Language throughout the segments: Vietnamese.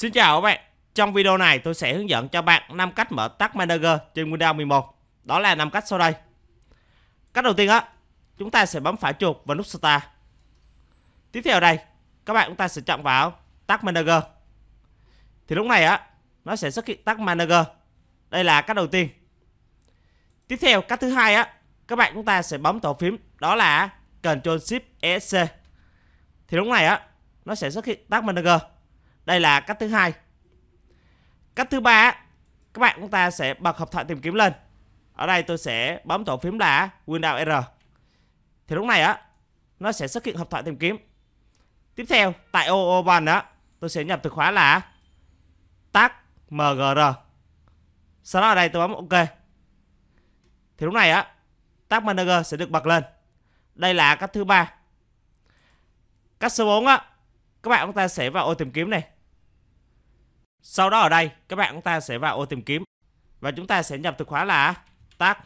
Xin chào các bạn. Trong video này tôi sẽ hướng dẫn cho bạn 5 cách mở Task Manager trên Windows 11. Đó là 5 cách sau đây. Cách đầu tiên á, chúng ta sẽ bấm phải chuột và nút Start. Tiếp theo đây, các bạn chúng ta sẽ chọn vào Task Manager. Thì lúc này á, nó sẽ xuất hiện Task Manager. Đây là cách đầu tiên. Tiếp theo, cách thứ hai á, các bạn chúng ta sẽ bấm tổ phím đó là Ctrl Shift ESC. Thì lúc này á, nó sẽ xuất hiện Task Manager. Đây là cách thứ hai. Cách thứ ba các bạn chúng ta sẽ bật hộp thoại tìm kiếm lên. Ở đây tôi sẽ bấm tổ phím là Windows R. Thì lúc này á nó sẽ xuất hiện hộp thoại tìm kiếm. Tiếp theo tại ô ô bàn đó tôi sẽ nhập từ khóa là tag mgr. Sau đó ở đây tôi bấm ok. Thì lúc này á tag mgr sẽ được bật lên. Đây là cách thứ ba. Cách số 4 á các bạn chúng ta sẽ vào ô tìm kiếm này sau đó ở đây các bạn chúng ta sẽ vào ô tìm kiếm và chúng ta sẽ nhập từ khóa là tag.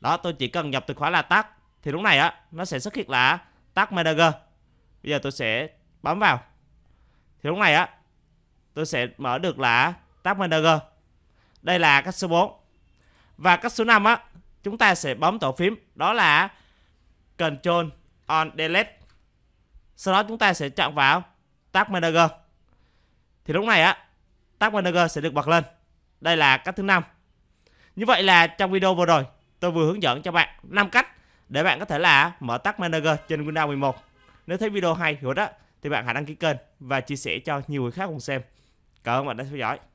Đó, tôi chỉ cần nhập từ khóa là tag thì lúc này á nó sẽ xuất hiện là tag manager. Bây giờ tôi sẽ bấm vào. Thì lúc này á tôi sẽ mở được là tag manager. Đây là cách số 4. Và cách số 5 á chúng ta sẽ bấm tổ phím đó là Control on delete. Sau đó chúng ta sẽ chọn vào tag manager thì lúc này á Task Manager sẽ được bật lên. Đây là cách thứ năm. Như vậy là trong video vừa rồi tôi vừa hướng dẫn cho bạn 5 cách để bạn có thể là mở Task Manager trên Windows 11. Nếu thấy video hay hữu ích thì bạn hãy đăng ký kênh và chia sẻ cho nhiều người khác cùng xem. Cảm ơn bạn đã theo dõi.